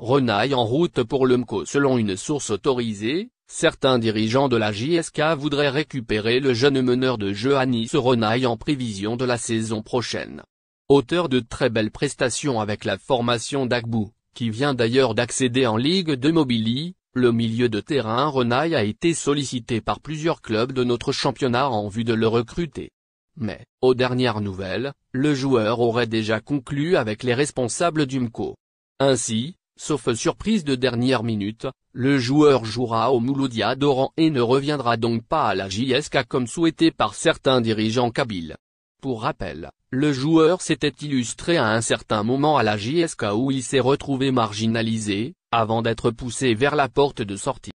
Renaille en route pour le MCO Selon une source autorisée, certains dirigeants de la JSK voudraient récupérer le jeune meneur de jeu Anis Renaille en prévision de la saison prochaine. Auteur de très belles prestations avec la formation d'Agbou, qui vient d'ailleurs d'accéder en Ligue de Mobili, le milieu de terrain Renaille a été sollicité par plusieurs clubs de notre championnat en vue de le recruter. Mais, aux dernières nouvelles, le joueur aurait déjà conclu avec les responsables du MCO. Ainsi, Sauf surprise de dernière minute, le joueur jouera au Mouloudia d'Oran et ne reviendra donc pas à la JSK comme souhaité par certains dirigeants kabyles. Pour rappel, le joueur s'était illustré à un certain moment à la JSK où il s'est retrouvé marginalisé, avant d'être poussé vers la porte de sortie.